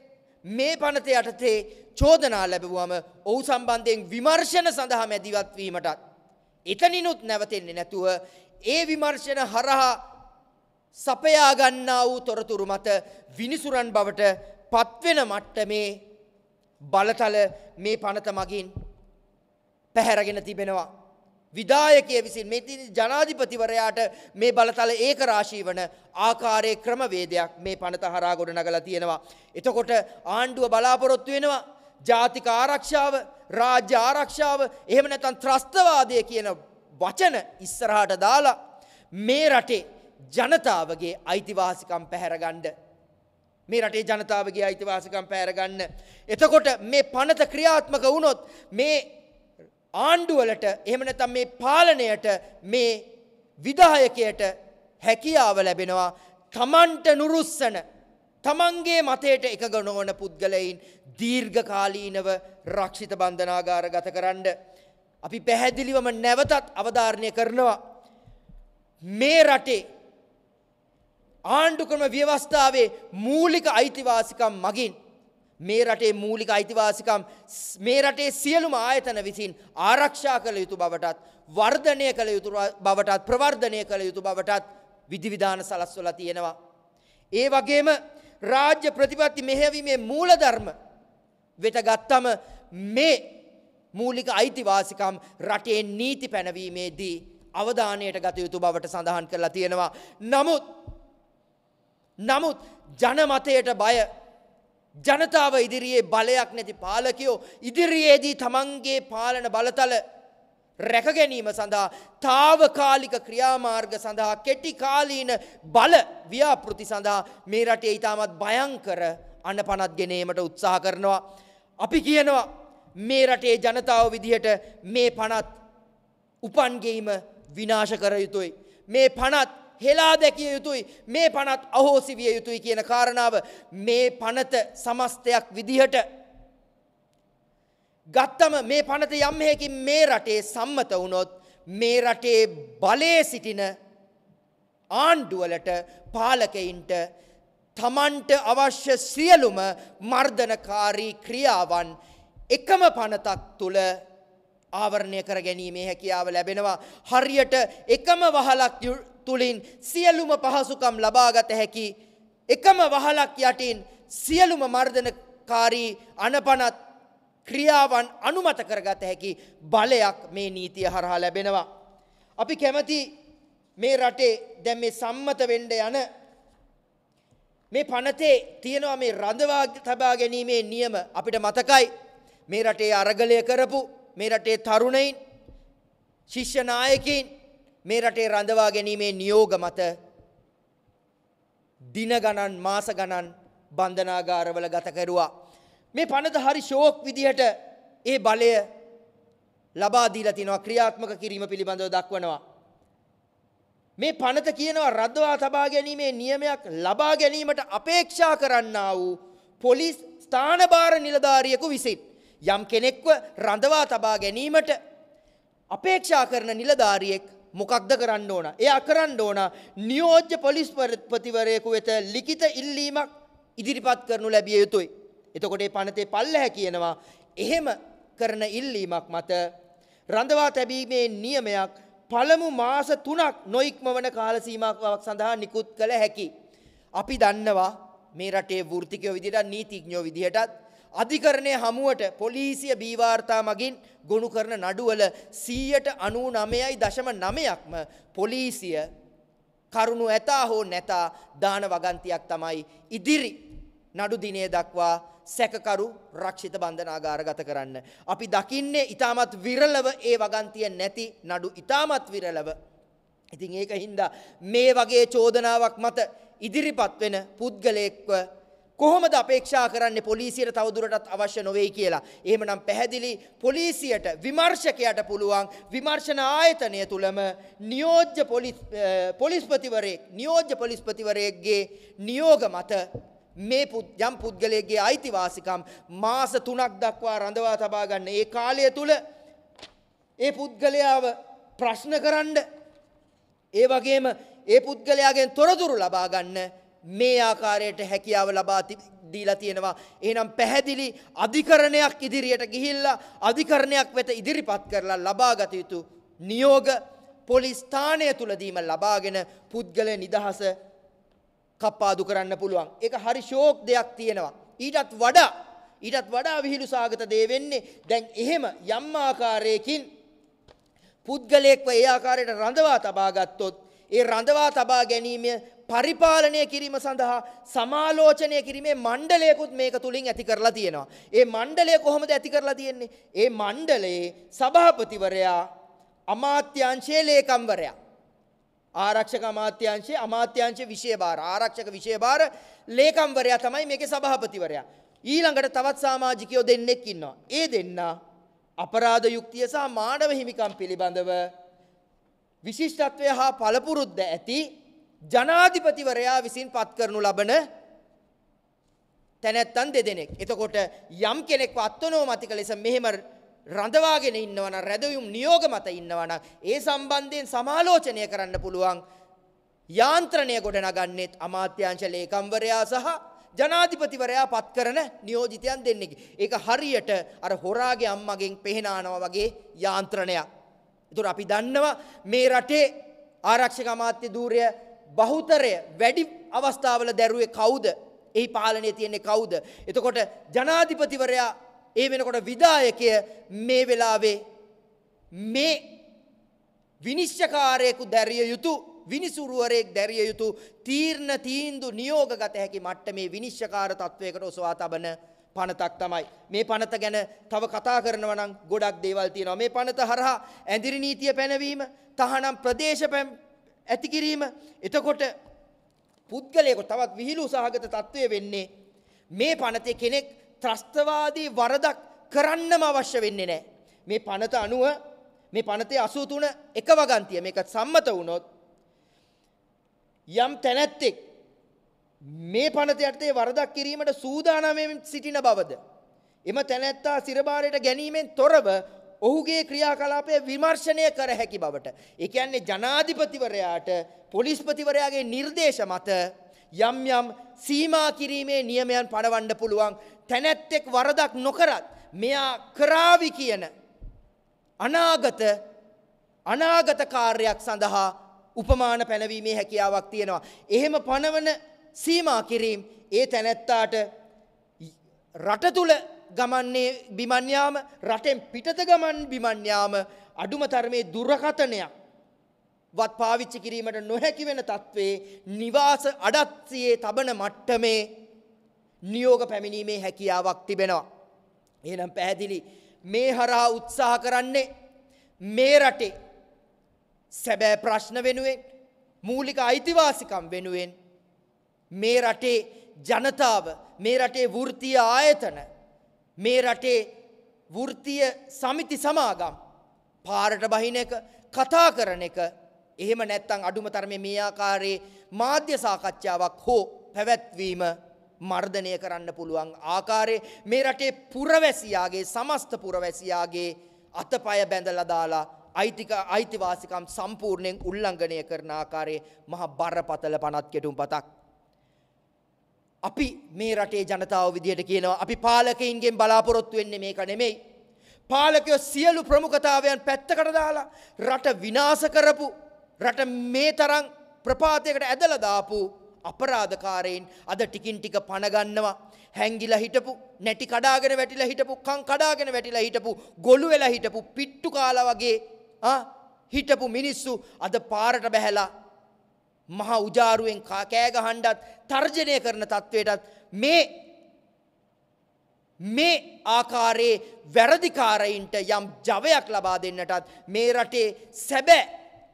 මේ පනත යටතේ චෝදනා ලැබුවම ඔහු සම්බන්ධයෙන් විමර්ශන සඳහා මැදිවත්වීමටත්. එතනිනුත් නැවතෙන්නේ නැතුව ඒ විමර්ශන හරහා සපයාගන්නා වූ තොරතුරු මත විනිසුරන් බවට පත්වෙන මට්ටමේ බලතල මේ පනත මගින් පැහැරගෙන තිබෙනවා. විදායකය විසින් මෙති ජනාධිපතිවරයාට මේ බලතල ඒක රාශී වන ආකාරයේ ක්‍රමවේදයක් මේ පනත හරා ගොඩ නගලා තියෙනවා. එතකොට ආණ්ඩුව බලාපොරොත්තු වෙනවා ජාතික ආරක්ෂාව රාජ්‍ය ආරක්ෂාව එහෙම නැත්නම් ත්‍රස්තවාදය කියන වචන ඉස්සරහට දාලා මේ රටේ ජනතාවගේ අයිතිවාසිකම් පැහැරගන්න මේ රටේ ජනතාවගේ අයිතිවාසිකම් පැහැරගන්න එතකොට මේ පනත ක්‍රියාත්මක වුණොත් මේ ආණ්ඩුවලට එහෙම නැත්නම් මේ පාලනයට මේ විධායකයට හැකියාව ලැබෙනවා තමන්ට නුරුස්සන තමන්ගේ මතයට එකග නොවන පුද්ගලයින් දීර්ඝකාලීනව රක්ෂිත බන්ධනාගාර ගත කරන්න. අපි පැහැදිලිවම නැවතත් අවධාරණය කරනවා. මේ රටේ ආණ්ඩුක්‍රම ව්‍යවස්ථාවේ මූලික අයිතිවාසිකම් මගින් මේ රටේ මූලික අයිතිවාසිකම් මේ රටේ සියලුම ආයතන විසින් ආරක්ෂා කළ යුතු බවටත් වර්ධනය කළ යුතු බවටත් ප්‍රවර්ධනය කළ යුතු බවටත් විධිවිධාන සලස්වලා තියෙනවා. ඒ වගේම රාජ්‍ය ප්‍රතිපත්ති මෙහෙවීමේ මූලධර්ම වෙත ගත්තම මේ මූලික අයිතිවාසිකම් රටේ නීති පැනවීමේදී අවධානයට ගත යුතු බවට සඳහන් කරලා තියෙනවා. නමුත් නමුත් ජනමතයට බය ජනතාව ඉදිරියේ බලයක් නැති පාලකයෝ ඉදිරියේදී තමන්ගේ පාලන බලතල රැක ගැනීම සඳහා తాවකාලික ක්‍රියාමාර්ග සඳහා කෙටි කාලීන බල ව්‍යාපෘති සඳහා මේ රටේ ඊටමත් භයංකර අනපනත් ගෙනීමට උත්සාහ කරනවා අපි කියනවා මේ රටේ ජනතාව විදිහට මේ පනත් උපන්ගෙීම විනාශ කර යුතුයි මේ පනත් හෙලා දැකිය යුතුයි මේ පනත් අහෝසි විය යුතුයි කියන කාරණාව මේ පනත සමස්තයක් විදිහට ගත්තම මේ පනත යම් හේකින් මේ රටේ සම්මත වුණොත් මේ රටේ බලයේ සිටින ආණ්ඩුවලට පාලකයින්ට තමන්ට අවශ්‍ය සියලුම මර්ධනකාරී ක්‍රියාවන් එකම පනතක් තුළ ආවරණය කර ගැනීමේ හැකියාව ලැබෙනවා. හරියට එකම වහලක් තුළින් සියලුම පහසුකම් ලබාගත හැකි එකම වහලක් යටින් සියලුම මර්ධනකාරී අනපනත් ක්‍රියාවන් අනුමත කරගත හැකි බලයක් මේ නීතිය හරහා ලැබෙනවා. අපි කැමති මේ රටේ දැන් මේ සම්මත වෙන්න යන මේ පනතේ තියෙනවා මේ රඳවා තබා ගැනීමේ නියම අපිට මතකයි මේ රටේ අරගලය කරපු මේ රටේ තරුණයින් ශිෂ්‍ය නායකයින් මේ රටේ රඳවා ගැනීමේ නියෝග මත දින ගණන් මාස ගණන් බන්ධනාගාරවල ගත කෙරුවා. මේ පනත හරි ශෝක් විදිහට ඒ බලය ලබා දීලා තිනවා ක්‍රියාත්මක කිරීම පිළිබඳව දක්වනවා. මේ පනත කියනවා රදවා තබා ගැනීමේ නියමයක් ලබා ගැනීමට අපේක්ෂා කරන්නා වූ පොලිස් ස්ථානභාර නිලධාරියෙකු විසින් යම් කෙනෙක්ව රඳවා තබා ගැනීමට අපේක්ෂා කරන නිලධාරියෙක් මොකක්ද කරන්න ඕන. එයා කරන්න ඕන නියෝජ්‍ය පොලිස්පතිවරයෙකු වෙත ලිඛිත ඉල්ලීමක් ඉදිරිපත් කරනු ලැබිය යුතුයි. එතකොට මේ පනතේ පල්ලහැ කියනවා එහෙම කරන ඉල්ලීමක් මත රඳවා තැබීමේ නියමයක් පළමු මාස 3ක් නොඉක්මවන කාල සීමාවක් සඳහා නිකුත් කළ හැකි. අපි දන්නවා මේ රටේ වෘත්තිකයෝ විදිහට නීතිඥයෝ විදිහටත් අධිකරණය හමුවට පොලිසිය බීවාර්තා මගින් ගොුණු කරන නඩුවල සීයට අනූ නමයයි දශම නමයක්ම පොලිසිය කරුණු ඇතා හෝ නැතා දාන වගන්තියක් තමයි ඉදිරි නඩුදිනය දක්වා සැකකරු රක්ෂිත බන්ධනාගාර ගත කරන්න. අපි දකින්නේ ඉතාමත් විරලව ඒ වගන්තිය නැති නඩු ඉතාමත් විරලව. ඉතින් ඒක හින්දා මේ වගේ චෝදනාවක් මත ඉදිරිපත් වෙන පුද්ගලයෙක්ව කොහොමද අපේක්ෂා කරන්නේ පොලිසියට තවදුරටත් අවශ්‍ය නොවේ කියලා. එහෙමනම් පැහැදිලි පොලිසියට විමර්ශකයට පුළුවන් විමර්ශන ආයතනය තුලම නියෝජ්‍ය පොලිස්පතිවරයෙක් නියෝජ්‍ය පොලිස්පතිවරයෙක්ගේ නියෝග මත මේ යම් පුද්ගලයෙක්ගේ අයිතිවාසිකම් මාස 3ක් දක්වා රඳවා තබා ගන්න. ඒ කාලය තුල ඒ පුද්ගලයාව ප්‍රශ්න කරන්න ඒ වගේම ඒ පුද්ගලයාගෙන් තොරතුරු ලබා ගන්න මේ ආකාරයට හැකියාව ලබා දීලා තියෙනවා. එහෙනම් පැහැදිලි අධිකරණයක් ඉදිරියට ගිහිල්ලා අධිකරණයක් වෙත ඉදිරිපත් කරලා ලබාගත යුතු නියෝග පොලිස් ස්ථානය තුලදීම ලබාගෙන පුද්ගලයා නිදහස කප්පාදු කරන්න පුළුවන්. ඒක හරි ෂෝක් දෙයක් තියෙනවා. ඊටත් වඩා ඊටත් වඩා විහිළු සාගත දේ වෙන්නේ දැන් එහෙම යම් ආකාරයකින් පුද්ගලයෙක්ව ඒ ආකාරයට රඳවා තබා ගත්තොත් ඒ රඳවා තබා ගැනීම පරිපාලනය කිරීම සඳහා සමාලෝචනය කිරීමේ මණ්ඩලයකුත් මේක තුලින් ඇති කරලා තියෙනවා. ඒ මණ්ඩලය කොහොමද ඇති කරලා තියෙන්නේ? ඒ මණ්ඩලයේ සභාපතිවරයා අමාත්‍යංශයේ ලේකම්වරයා ආරක්ෂක අමාත්‍යංශයේ අමාත්‍යංශ විෂය භාර ආරක්ෂක විෂය භාර ලේකම්වරයා තමයි මේකේ සභාපතිවරයා. ඊළඟට තවත් සමාජිකයෝ දෙන්නෙක් ඉන්නවා. ඒ දෙන්නා අපරාධ යුක්තිය සහ මානව හිමිකම් පිළිබඳව විශිෂ්ටත්වය හා පළපුරුද්ද ඇති ජනාධිපතිවරයා විසින් පත් කරනු ලබන තැනැත්තන් දෙදෙනෙක්. එතකොට යම් කෙනෙක් අත්වනෝමතික ලෙස මෙහෙම රඳවාගෙන ඉන්නවන රැදවුම් නියෝග මත ඉන්නවන ඒ සම්බන්ධයෙන් සමාලෝචනය කරන්න පුළුවන් යාන්ත්‍රණය ගොඩනගන්නෙත් අමාත්‍යංශ ලේකම්වරයා සහ ජනාධිපතිවරයා පත් කරන නියෝජිතයන් දෙන්නෙකි. ඒක හරියට අර හොරාගේ අම්මගෙන් පෙහෙනානව වගේ යාන්ත්‍රණයක්. තුර අපි දන්නවා මේ රටේ ආරක්ෂක අමාත්‍ය ධූරය බහුතරය වැඩි අවස්ථාවල දැරුවේ කවුද? එහි පාලනයේ තියෙන්නේ කවුද? එතකොට ජනාධිපතිවරයා ඒ වෙනකොට විධායකය මේ වෙලාවේ මේ විනිශ්චකාරයෙකු දැරිය යුතු විනිසුරුවරයෙක් දැරිය යුතු තීර්ණ තීන්දු නියෝගගත හැකි මට්ටමේ විනිශ්චකාර තත්වයකට ඔසවා තබන පනතක් තමයි. මේ පනත ගැන තව කතා කරනවා නම් ගොඩක් දේවල් තියෙනවා. මේ පනත හරහා ඇඳිරි නීතිය පැනවීම, තහනම් ප්‍රදේශ ඇති කිරීම එතකොට පුද්ගලයෙකු තවත් විහිළු සහගත තත්ත්වය වෙන්නේ මේ පනතේ කෙනෙක් ත්‍රස්තවාදී වරදක් කරන්නම අවශ්‍ය වෙන්නේ නැහැ. මේ පනත අනුව මේ පනතේ 83 එක වගන්තිය මේක සම්මත වුණොත් යම් තැනැත්තෙක් මේ පනත යටතේ වරදක් කිරීමට සූදානම් සිටින බවද එම තැනැත්තා සිරබාරයට ගැනීමෙන් තොරව ඔහුගේ ක්‍රියාකලාපය විමර්ශනය කර හැකි බවට. ඒ කියන්නේ ජනාධිපතිවරයාට පොලිස්පතිවරයාගේ නිර්දේශ මත යම් යම් සීමා කිරීමේ නියමයන් පනවන්න පුළුවන් තැනැත්තෙක් වරදක් නොකරත් මෙයා කරාවි කියන අනාගත අනාගත කාර්යයක් සඳහා උපමාන පැනවීමේ හැකියාවක් තියෙනවා. එහෙම පනවන සීමා කිරීම ඒ තැනැත්තාට රට තුළ ගමන්නේ බිමන් යාම රටෙන් පිටත ගමන් බිමන් යාම අඩුම තරමේ දුරකතනයක් වත් පාවිච්චි කිරීමට නොහැකි වෙන තත්ත්වයේ නිවාස අඩත්සියේ තබන මට්ටමේ නියෝග පැමිණීමේ හැකියාවක් තිබෙනවා. එහෙනම් පැහැදිලි මේ හරහා උත්සාහ කරන්නේ මේ රටේ සැබෑ ප්‍රශ්න වෙනුවෙන් මූලික අයිතිවාසිකම් වෙනුවෙන් මේ රටේ ජනතාව මේ රටේ වෘත්තීය ආයතන මේ රටේ වෘත්තිය සමිති සමාගම් පාරට බහින එක කතා කරන එක එහෙම නැත්තං අඩුම තරමේ මේ ආකාරයේ මාධ්‍ය සාකච්ඡාවක් හෝ පැවැත්වීම මර්ධනය කරන්න පුළුවන් ආකාරයේ මේ රටේ පුරවැසියාගේ සමස්ත පුරවැසියාගේ අතපය බැඳලා දාලා අයිතික අයිතිවාසිකම් සම්පූර්ණයෙන් උල්ලංඝනය කරන ආකාරයේ මහා බරපතල පනත් කෙටුම්පතක් අපි මේ රටේ ජනතාව විදියට කියනවා අපි පාලකයින්ගෙන් බලාපොරොත්තු වෙන්නේ මේක නෙමෙයි. පාලකයෝ සියලු ප්‍රමුඛතාවයන් පැත්තකට දාලා රට විනාශ කරපු රට මේ තරම් ප්‍රපාතයකට ඇදලා දාපු අපරාධකාරයින් අද ටිකින් ටික පණ ගන්නවා. හැංගිලා හිටපු, නැටි කඩාගෙන වැටිලා හිටපු, කන් කඩාගෙන වැටිලා හිටපු, ගොළු වෙලා හිටපු, පිට්ටු කාලා වගේ ආ හිටපු මිනිස්සු අද පාරට බැහැලා මහා උජාරුවෙන් කෑ ගහනවත් තර්ජනය කරන තත්වයටත් මේ මේ ආකාරයේ වැරදිකාරයින්ට යම් ජවයක් ලබා දෙන්නටත් මේ රටේ සැබෑ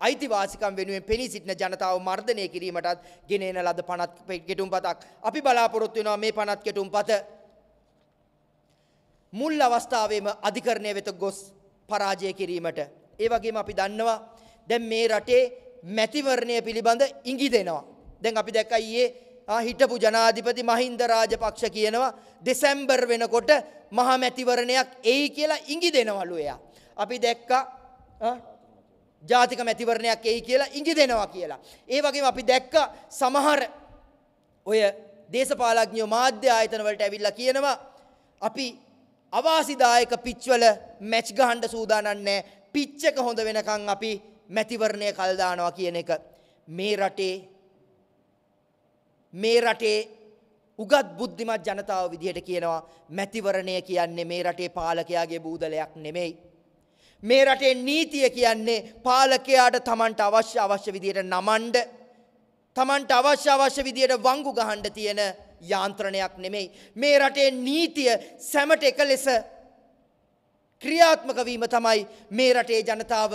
අයිතිවාසිකම් වෙනුවෙන් පෙනී සිටින ජනතාව මර්ධනය කිරීමටත් ගෙනෙන ලද පනත් ගෙටුම්පතක් අපි බලාපොරොත්තු වෙනවා මේ පනත් ගෙටුම්පත මුල් අවස්ථාවේම අධිකරණය වෙත ගොස් පරාජය කිරීමට ඒ වගේම අපි දන්නවා දැන් මේ රටේ මැතිවරණය පිළිබඳ ඉඟිදෙනවා. දැන් අපි දැක්ක ඊයේ හිටපු ජනාධිපති මහින්ද රාජපක්ෂ කියනවා දෙසැම්බර් වෙනකොට මහා මැතිවරණයක් එයි කියලා ඉඟි දෙනවලු එයා. අපි දැක්කා ජාතික මැතිවරණයක් එයි කියලා ඉඟි දෙනවා කියලා. ඒ වගේම අපි දැක්ක සමහර ඔය දේශපාලඥයෝ මාධ්‍ය ආයතන වලට ඇවිල්ලා කියනවා අපි අවාසිදායක පිච් වල මැච් ගහන්න සූදානම් නැහැ. පිච් එක හොඳ වෙනකන් අපි මැතිවරණය කල් දානවා කියන එක මේ රටේ මේ රටේ උගත් බුද්ධිමත් ජනතාව විදිහට කියනවා මැතිවරණය කියන්නේ මේ රටේ පාලකයාගේ බූදලයක් නෙමෙයි මේ රටේ නීතිය කියන්නේ පාලකයාට Tamanට අවශ්‍ය අවශ්‍ය විදිහට නමන්න Tamanට අවශ්‍ය අවශ්‍ය විදිහට වංගු ගහන්න තියෙන යාන්ත්‍රණයක් නෙමෙයි මේ රටේ නීතිය සැමට එක ලෙස ක්‍රියාත්මක වීම තමයි මේ රටේ ජනතාව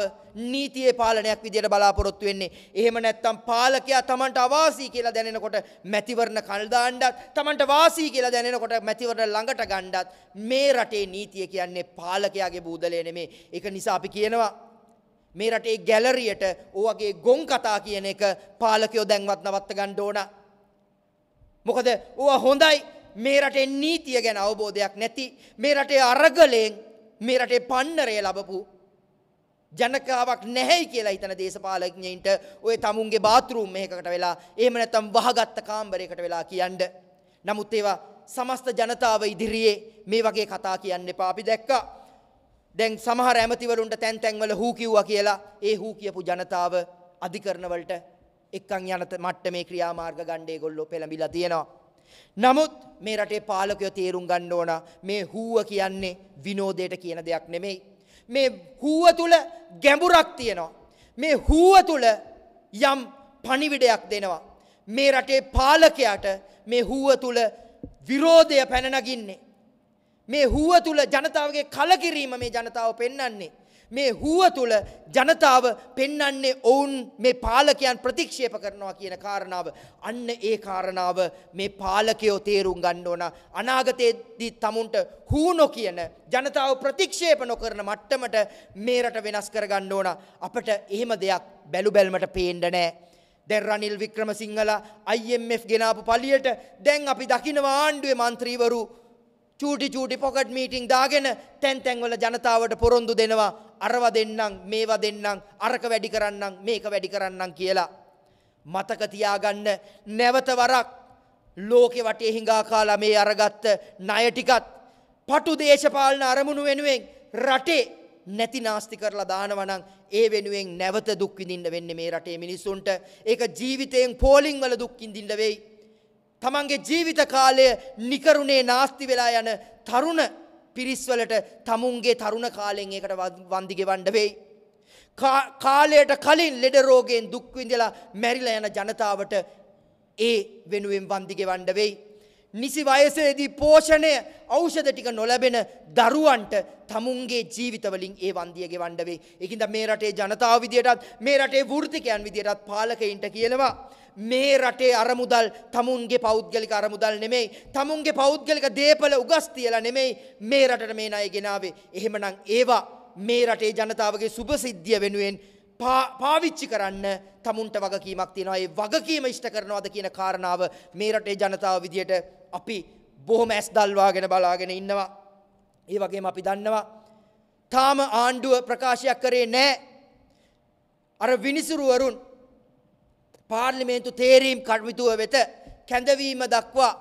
නීතියේ පාලනයක් විදියට බලාපොරොත්තු වෙන්නේ. එහෙම නැත්නම් පාලකයා Tamanට අවාසී කියලා දැනෙනකොට මැතිවරණ කල් දාන්නත්, Tamanට වාසී කියලා දැනෙනකොට මැතිවරණ ළඟට ගන්නත් මේ රටේ නීතිය කියන්නේ පාලකයාගේ බූදලේ නෙමේ. ඒක නිසා අපි කියනවා මේ රටේ ගැලරියට ඕවගේ ගොන් කතා කියන එක පාලකයෝ දැන්වත් නවත්ත ගන්න ඕන. මොකද ඕවා හොඳයි මේ රටේ නීතිය ගැන අවබෝධයක් නැති මේ රටේ අරගලෙන් මේ රටේ පන්නරය ලබපු ජනකාවක් නැහැයි කියලා හිතන දේශපාලඥයින්ට ඔය තමුන්ගේ බාත්රූම් එකකට වෙලා එහෙම නැත්නම් වහගත්ත කාමරයකට වෙලා කියන්න. නමුත් ඒවා සමස්ත ජනතාව ඉදිරියේ මේ වගේ කතා කියන්න එපා. අපි දැක්කා දැන් සමහර ඇමතිවරුන්ට තැන් තැන්වල හූ කිව්වා කියලා ඒ හූ කියපු ජනතාව අධිකරණ වලට එක්කන් යන මට්ටමේ ක්‍රියාමාර්ග ගණ්ඩේ ගොල්ලෝ පෙළඹිලා තියෙනවා. නමුත් මේ රටේ පාලකයෝ තේරුම් ගන්න ඕන මේ හූව කියන්නේ විනෝදයට කියන දෙයක් නෙමෙයි. මේ හූව තුල ගැඹුරක් තියෙනවා. මේ හූව තුල යම් පණිවිඩයක් දෙනවා. මේ රටේ පාලකයාට මේ හූව තුල විරෝධය පැන නගින්නේ. මේ හූව තුල ජනතාවගේ කලකිරීම මේ ජනතාව පෙන්වන්නේ. මේ හුව තුළ ජනතාව පෙන්නන්නේ ඔවුන් මේ පාලකයන් ප්‍රතික්ෂේප කරනවා කියන කාරණාව. අන්න ඒ කාරණාව මේ පාලකයෝ තේරුම් ගන්න ඕන. අනාගතයේදී තමුන්ට හූනෝ කියන ජනතාව ප්‍රතික්ෂේප නොකරන මට්ටමට මේ රට වෙනස් කරගන්න ඕන. අපට එහෙම දෙයක් බැලු බැලමට පේන්න නෑ. දැන් රනිල් වික්‍රමසිංහලා IMF ගෙනාපු පලියට දැන් අපි දකිනවා ආණ්ඩුවේ මන්ත්‍රීවරු චූටි චූටි පොකට් මීටිං දාගෙන තැන් තැන්වල ජනතාවට පොරොන්දු දෙනවා අරව දෙන්නම් මේවා දෙන්නම් අරක වැඩි කරන්නම් මේක වැඩි කරන්නම් කියලා. මතක තියාගන්න නැවත වරක් ලෝකෙ වටේ හිඟා කාලා මේ අරගත්ත ණය ටිකත් පටු දේශපාලන අරමුණු වෙනුවෙන් රටේ නැති නාස්ති කරලා දානවනම් ඒ වෙනුවෙන් නැවත දුක් විඳින්න වෙන්නේ මේ රටේ මිනිස්සුන්ට. ඒක ජීවිතයෙන් පෝලිං වල දුක් විඳින්න වෙයි. තමන්ගේ ජීවිත කාලය නිකරුණේ නාස්ති වෙලා යන තරුණ පිරිස්වලට තමුන්ගේ තරුණ කාලෙන් ඒකට වන්දි ගෙවන්න වෙයි. කාලයට කලින් ලෙඩ රෝගයෙන් දුක් විඳලා මැරිලා යන ජනතාවට ඒ වෙනුවෙන් වන්දි ගෙවන්න වෙයි. නිසි වයසේදී පෝෂණය ඖෂධ ටික නොලැබෙන දරුවන්ට තමුන්ගේ ජීවිතවලින් ඒ වන්දිය ගෙවන්න වෙයි. ඒකින්ද මේ රටේ ජනතාව විදියටත් මේ රටේ වෘත්තිකයන් විදියටත් පාලකයින්ට කියනවා මේ රටේ අරමුදල් තමුන්ගේ පෞද්ගලික අරමුදල් නෙමෙයි තමුන්ගේ පෞද්ගලික දේපල උගස් තියලා නෙමෙයි මේ රටට මේ ණය ගෙනාවේ එහෙමනම් ඒවා මේ රටේ ජනතාවගේ සුභසිද්ධිය වෙනුවෙන් පාවිච්චි කරන්න තමුන්ට වගකීමක් තියෙනවා ඒ වගකීම ඉෂ්ට කරනවාද කියන කාරණාව මේ රටේ ජනතාව විදියට අපි බොහොම ඇස් දල්වාගෙන බලාගෙන ඉන්නවා ඒ වගේම අපි දන්නවා තාම ආණ්ඩුව ප්‍රකාශයක් කරේ නැහැ අර විනිසුරුවරුන් පාර්ලිමේන්තු තේරීම් කටයුතුව වෙත කැඳවීම දක්වා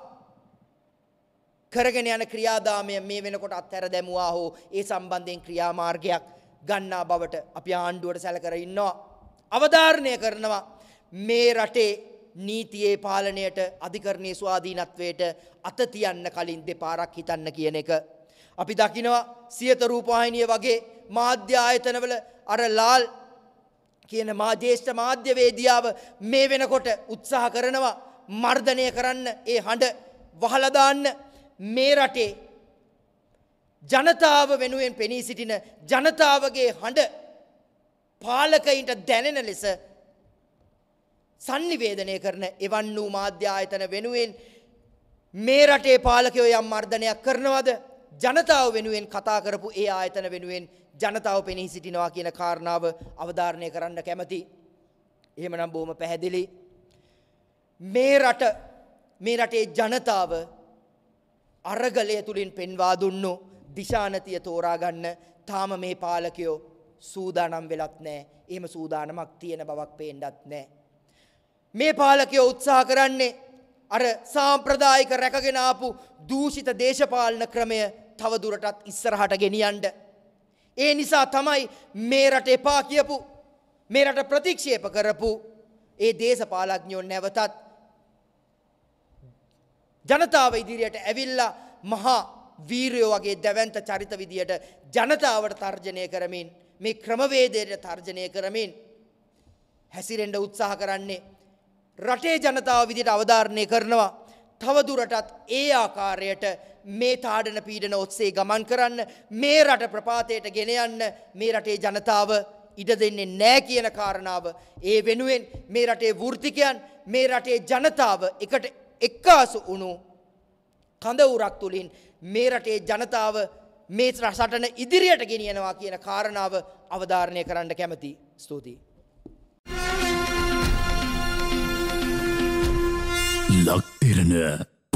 කරගෙන යන ක්‍රියාදාමය මේ වෙනකොට අත්හැර දැමුවා හෝ ඒ සම්බන්ධයෙන් ක්‍රියාමාර්ගයක් ගන්නා බවට අපි ආණ්ඩුවට සැලකර ඉන්නවා. අවධාරණය කරනවා මේ රටේ නීතියේ පාලනයට අධිකරණයේ ස්වාධීනත්වයට අත තියන්න කලින් දෙපාරක් හිතන්න කියන එක. අපි දකිනවා සියත රූපවාහිනිය වගේ මාධ්‍ය ආයතනවල අර ලාල් කියන මා ජේෂ්ඨ මාධ්‍යවේදියාව මේ වෙනකොට උත්සාහ කරනවා මර්ධනය කරන්න ඒ හඬ වහලදාන්න මේ රටේ ජනතාව වෙනුවෙන් පෙනී සිටින ජනතාවගේ හඬ පාලකයින්ට දැනෙන ලෙස sannivedanaya කරන එවන් වූ මාධ්‍ය ආයතන වෙනුවෙන් මේ රටේ පාලකයෝ යම් මර්ධනයක් කරනවද ජනතාව වෙනුවෙන් කතා කරපු ඒ ආයතන වෙනුවෙන් ජනතාව පෙනී සිටිනවා කියන කාරණාව අවධාරණය කරන්න කැමති. එහෙමනම් බොහොම පැහැදිලි මේ රට මේ රටේ ජනතාව අරගලය තුලින් පෙන්වා දුන්නු දිශානතිය තෝරා ගන්න තාම මේ පාලකයෝ සූදානම් වෙලත් නැහැ. එහෙම සූදානමක් තියෙන බවක් පේන්නත් නැහැ. මේ පාලකයෝ උත්සාහ කරන්නේ අර සාම්ප්‍රදායික රැකගෙන ආපු දූෂිත දේශපාලන ක්‍රමය තව දුරටත් ඉස්සරහට ගෙනියන්න ඒ නිසා තමයි මේ රට එපා කියපු මේ රට ප්‍රතික්ෂේප කරපු ඒ දේශපාලඥයෝ නැවතත් ජනතාව ඉදිරියට ඇවිල්ලා මහා වීරයෝ වගේ දැවැන්ත චරිත විදියට ජනතාවට තර්ජනය කරමින් මේ ක්‍රමවේදයට තර්ජනය කරමින් හැසිරෙන්ඩ උත්සාහ කරන්නේ රටේ ජනතාව විදිට අවධාරණය කරනවා තවදුරටත් ඒ ආකාරයට මේ තාඩන පීඩන ඔත්සේ ගමන් කරන්න මේ රට ප්‍රපාතයට ගෙන යන්න මේ රටේ ජනතාව ඉඩ දෙන්නේ නෑ කියන කාරණාව ඒ වෙනුවෙන් මේ රටේ වෘතිකයන් මේ රටේ ජනතාව එකට එක්කාසු වුණු කඳවුරක් තුළින් මේ රටේ ජනතාව මේ රසටන ඉදිරියට ගෙනියනවා කියන කාරණාව අවධාරණය කරන්න කැමති ස්තුතියි. ලක්තිරණ